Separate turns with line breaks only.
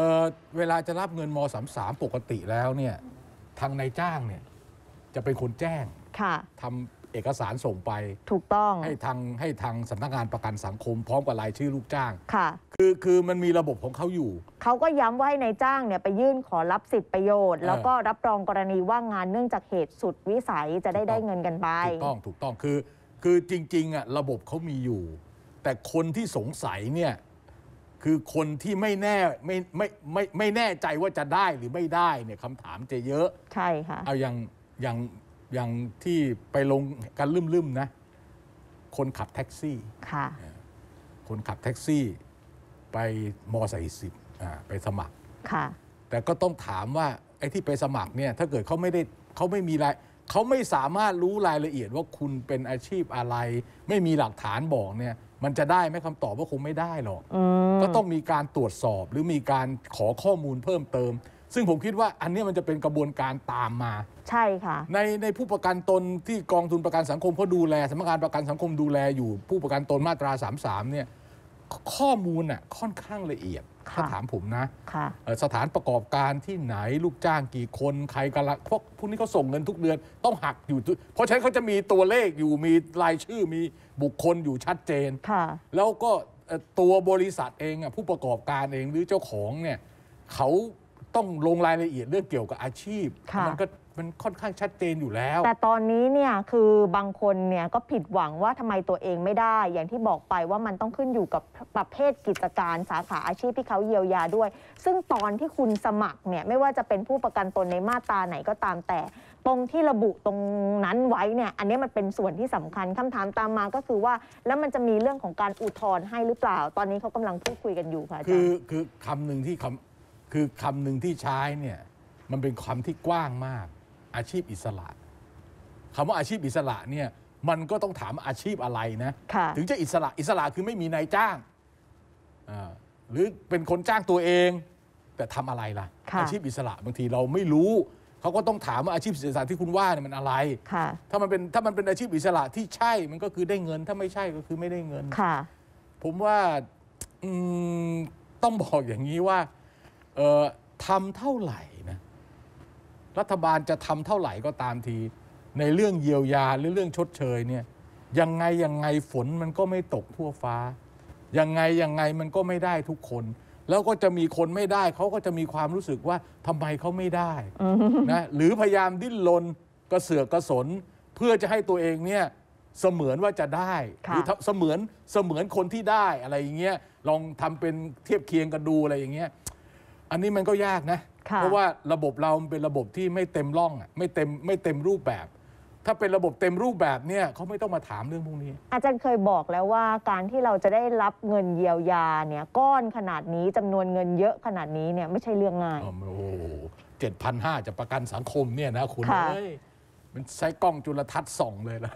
เเวลาจะรับเงินม33 ปกติแล้วเนี่ยทางนายจ้างเนี่ยจะเป็นคนแจ้งค่ะทำเอกสารส่งไป ถูกต้องให้ทางให้ทางสำนักงานประกันสังคม พร้อมกับรายชื่อลูกจ้างค่ะคือคือมันมีระบบของเขาอยู่
เขาก็ย้ำว่าให้นายจ้างเนี่ยไปยื่นขอรับสิทธิประโยชน์ แล้วก็รับรองกรณีว่างงานเนื่องจากเหตุสุดวิสัยจะได้ได้เงินกันไป ถูกต้อง
ถูกต้องคือคือจริงๆอ่ะระบบเขามีอยู่ แต่คนที่สงสัยเนี่ยคือคนที่ไม่แน่ไม่ไม่ไม่ไม่แน่ใจว่าจะได้หรือไม่ได้เนี่ยคำถามจะเยอะใช่ค่ะเอาอย่างอย่างอย่างที่ไปลงกันลืมๆนะคนขับแท็กซี่ค่ะคนขับแท็กซี่ ไปมอสซยสิบอ่าไปสมัครค่ะแต่ก็ต้องถามว่าไอ้ที่ไปสมัครเนี่ยถ้าเกิดเขาไม่ได้เขาไม่มีรายเขาไม่สามารถรู้รายละเอียดว่าคุณเป็นอาชีพอะไร ไม่มีหลักฐานบอกเนี่ยมันจะได้ไหมคำตอบว่าคงไม่ได้หรอก ก็ต้องมีการตรวจสอบ หรือมีการขอข้อมูลเพิ่มเติม ซึ่งผมคิดว่าอันนี้มันจะเป็นกระบวนการตามมา ใช่ค่ะ ในในผู้ประกันตนที่กองทุนประกันสังคมเขาดูแลสำนักงานประกันสังคมดูแลอยู่ ผู้ประกันตนมาตรา33เนี่ยข้อมูลน่ะค่อนข้างละเอียด ถ้าถามผมนะสถานประกอบการที่ไหนลูกจ้างกี่คนใครกนละพวกพวกนี้เขาส่งเงินทุกเดือนต้องหักอยู่ เพราะฉะนั้นเขาจะมีตัวเลขอยู่มีรายชื่อมีบุคคลอยู่ชัดเจน แล้วก็ตัวบริษัทเองผู้ประกอบการเองหรือเจ้าของเนี่ยเขาต้องลงรายละเอียดเรื่องเกี่ยวกับอาชีพมันก็มันค่อนข้างชัดเจนอยู่แล้ว แต่
ตอนนี้เนี่ยคือบางคนเนี่ยก็ผิดหวังว่าทำไมตัวเองไม่ได้ อย่างที่บอกไปว่ามันต้องขึ้นอยู่กับประเภทกิจการสาขาอาชีพที่เขาเยียวยาด้วย ซึ่งตอนที่คุณสมัครเนี่ยไม่ว่าจะเป็นผู้ประกันตนในมาตราไหนก็ตามแต่ ตรงที่ระบุตรงนั้นไว้เนี่ย อันนี้มันเป็นส่วนที่สำคัญคำถามตามมาก็คือว่าแล้วมันจะมีเรื่องของการอุทธรณ์ให้หรือเปล่า ตอนนี้เขากำลังพูดคุยกันอยู่ค่ะคือ
คือคำหนึ่งที่คำคือคำหนึ่งที่ใช้เนี่ยมันเป็นความที่กว้างมากอาชีพอิสระ คำว่าอาชีพอิสระเนี่ยมันก็ต้องถามอาชีพอะไรนะะถึงจะอิสระ อิสระคือไม่มีนายจ้าง หรือเป็นคนจ้างตัวเอง แต่ทำอะไรล่ะ อาชีพอิสระบางทีเราไม่รู้ เขาก็ต้องถามว่าอาชีพอิสระที่คุณว่าเนี่ยมันอะไร ถ้ามันเป็นถ้ามันเป็นอาชีพอิสระที่ใช่ มันก็คือได้เงิน ถ้าไม่ใช่ก็คือไม่ได้เงินค่ะผมว่าต้องบอกอย่างนี้ว่าทำเท่าไหร่รัฐบาลจะทำเท่าไหร่ก็ตามที ในเรื่องเยียวยา หรือเรื่องชดเชยเนี่ยยังไงยังไงฝนมันก็ไม่ตกทั่วฟ้ายังไงยังไงมันก็ไม่ได้ทุกคน แล้วก็จะมีคนไม่ได้เขาก็จะมีความรู้สึกว่าทำไมเขาไม่ได้นะหรือพยายามดิ้นรนกระเสือกกระสน เพื่อจะให้ตัวเองเนี่ยเสมือนว่าจะได้หรือเสมือนเสมือนคนที่ได้อะไรอย่างเงี้ยลองทำเป็นเทียบเคียงกันดูอะไรอย่างเงี้ยอันนี้มันก็ยากนะ เพราะว่าระบบเราเป็นระบบที่ไม่เต็มร่อง ไม่เต็มไม่เต็มรูปแบบ ถ้าเป็นระบบเต็มรูปแบบเนี่ยเขาไม่ต้องมาถามเรื่องพวกนี้
อาจารย์เคยบอกแล้วว่าการที่เราจะได้รับเงินเยียวยาเนี่ยก้อนขนาดนี้จำนวนเงินเยอะขนาดนี้เนี่ยไม่ใช่เรื่องง่ายโอ้โห
เจ็ดพันห้าจะประกันสังคมเนี่ยนะคุณเอ้ยมันใช้กล้องจุลทรรศน์ส่องเลยนะ